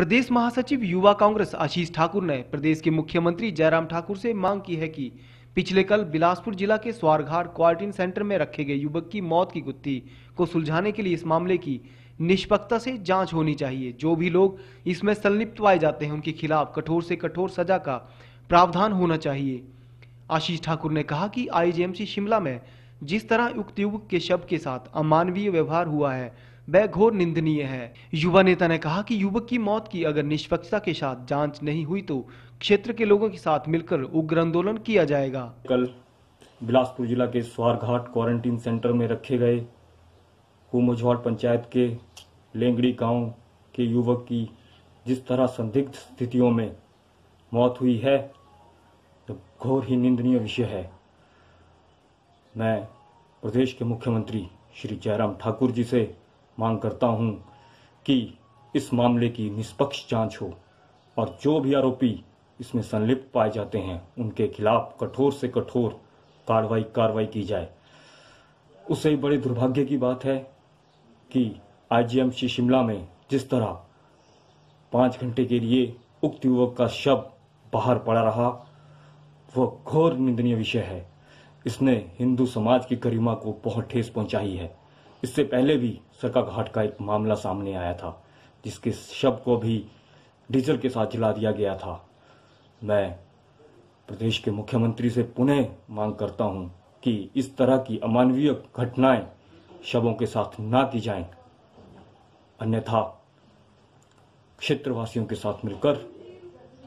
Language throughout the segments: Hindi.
प्रदेश महासचिव युवा कांग्रेस आशीष ठाकुर ने प्रदेश के मुख्यमंत्री जयराम ठाकुर से मांग की है कि पिछले कल बिलासपुर जिला के स्वारघाट क्वारंटीन सेंटर में रखे गए युवक की मौत की गुत्थी को सुलझाने के लिए इस मामले की निष्पक्षता से जांच होनी चाहिए जो भी लोग इसमें संलिप्त पाए जाते हैं उनके खिलाफ कठोर से कठोर सजा का प्रावधान होना चाहिए आशीष ठाकुर ने कहा कि आईजीएमसी शिमला में जिस तरह उक्त युवक के शव के साथ अमानवीय व्यवहार हुआ है वह घोर निंदनीय है युवा नेता ने कहा कि युवक की मौत की अगर निष्पक्षता के साथ जांच नहीं हुई तो क्षेत्र के लोगों के साथ मिलकर उग्र आंदोलन किया जाएगा कल बिलासपुर जिला के स्वारघाट क्वारंटीन सेंटर में रखे गए कुमझवाड़ पंचायत के लेंगड़ी गांव के युवक की जिस तरह संदिग्ध स्थितियों में मौत हुई है तो घोर ही निंदनीय विषय है मैं प्रदेश के मुख्यमंत्री श्री जयराम ठाकुर जी से मांग करता हूं कि इस मामले की निष्पक्ष जांच हो और जो भी आरोपी इसमें संलिप्त पाए जाते हैं उनके खिलाफ कठोर से कठोर कार्रवाई कार्रवाई की जाए उससे बड़े दुर्भाग्य की बात है कि आईजीएमसी शिमला में जिस तरह पाँच घंटे के लिए उक्त युवक का शव बाहर पड़ा रहा वह घोर निंदनीय विषय है इसने हिंदू समाज की गरिमा को बहुत ठेस पहुंचाई है इससे पहले भी सरका घाट का एक मामला सामने आया था जिसके शव को भी डीजल के साथ जला दिया गया था मैं प्रदेश के मुख्यमंत्री से पुनः मांग करता हूं कि इस तरह की अमानवीय घटनाएं शवों के साथ ना की जाएं अन्यथा क्षेत्रवासियों के साथ मिलकर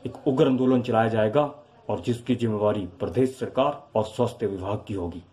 एक उग्र आंदोलन चलाया जाएगा और जिसकी जिम्मेवारी प्रदेश सरकार और स्वास्थ्य विभाग की होगी